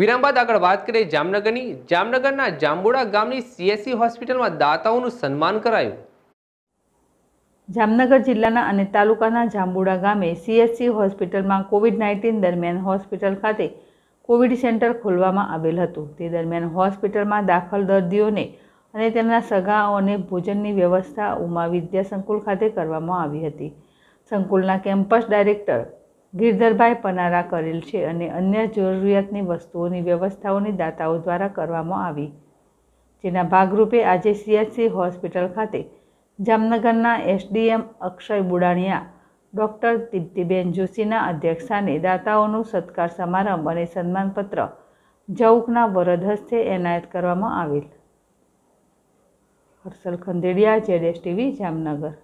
વિરામ બાદ આગળ વાત કરીએ જામનગરની જામનગરના જાંબુડા ગામની સીએસસી e હોસ્પિટલમાં દાતાઓનું સન્માન કરાયું જામનગર જિલ્લાના અને તાલુકાના જાંબુડા ગામે સીએસસી e હોસ્પિટલમાં કોવિડ નાઇન્ટીન દરમિયાન હોસ્પિટલ ખાતે કોવિડ સેન્ટર ખોલવામાં આવેલ હતું તે દરમિયાન હોસ્પિટલમાં દાખલ દર્દીઓને અને તેમના સગાઓને ભોજનની વ્યવસ્થા ઉમા વિદ્યા સંકુલ ખાતે કરવામાં આવી હતી સંકુલના કેમ્પસ ડાયરેક્ટર ગિરધરભાઈ પનારા કરેલ છે અને અન્ય જરૂરિયાતની વસ્તુઓની વ્યવસ્થાઓની દાતાઓ દ્વારા કરવામાં આવી જેના ભાગરૂપે આજે સીએચસી હોસ્પિટલ ખાતે જામનગરના એસડીએમ અક્ષય બુડાણિયા ડૉક્ટર દીપ્તિબેન જોશીના અધ્યક્ષસ્થાને દાતાઓનું સત્કાર સમારંભ અને સન્માનપત્ર જૌકના વરદ હસ્તે એનાયત કરવામાં આવેલ હર્ષલ ખંદેડિયા જેડએસ ટીવી જામનગર